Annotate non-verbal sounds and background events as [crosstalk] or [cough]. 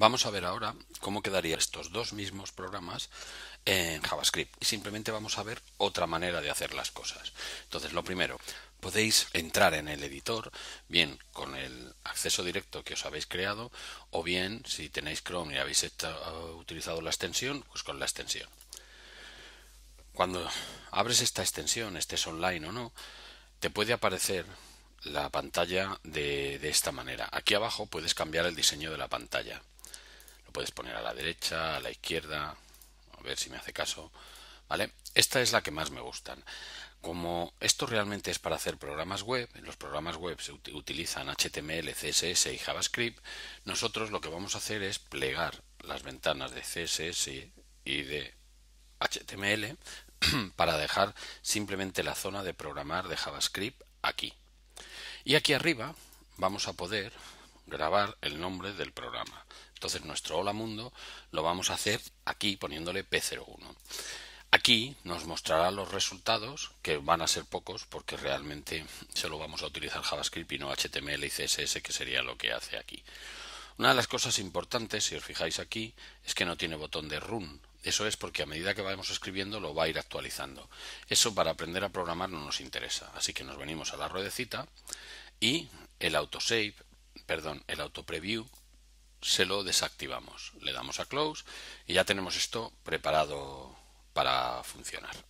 Vamos a ver ahora cómo quedarían estos dos mismos programas en JavaScript y simplemente vamos a ver otra manera de hacer las cosas. Entonces, lo primero, podéis entrar en el editor, bien con el acceso directo que os habéis creado, o bien si tenéis Chrome y habéis utilizado la extensión, pues con la extensión. Cuando abres esta extensión, estés online o no, te puede aparecer la pantalla de esta manera. Aquí abajo puedes cambiar el diseño de la pantalla puedes poner a la derecha, a la izquierda, a ver si me hace caso. ¿Vale? Esta es la que más me gustan. Como esto realmente es para hacer programas web, en los programas web se utilizan HTML, CSS y JavaScript, nosotros lo que vamos a hacer es plegar las ventanas de CSS y de HTML [clears throat] para dejar simplemente la zona de programar de JavaScript aquí. Y aquí arriba vamos a poder grabar el nombre del programa. Entonces nuestro hola mundo lo vamos a hacer aquí poniéndole P01. Aquí nos mostrará los resultados, que van a ser pocos porque realmente solo vamos a utilizar JavaScript y no HTML y CSS, que sería lo que hace aquí. Una de las cosas importantes, si os fijáis aquí, es que no tiene botón de run. Eso es porque a medida que vayamos escribiendo lo va a ir actualizando. Eso para aprender a programar no nos interesa. Así que nos venimos a la ruedecita y el autosave, perdón, el preview se lo desactivamos. Le damos a close y ya tenemos esto preparado para funcionar.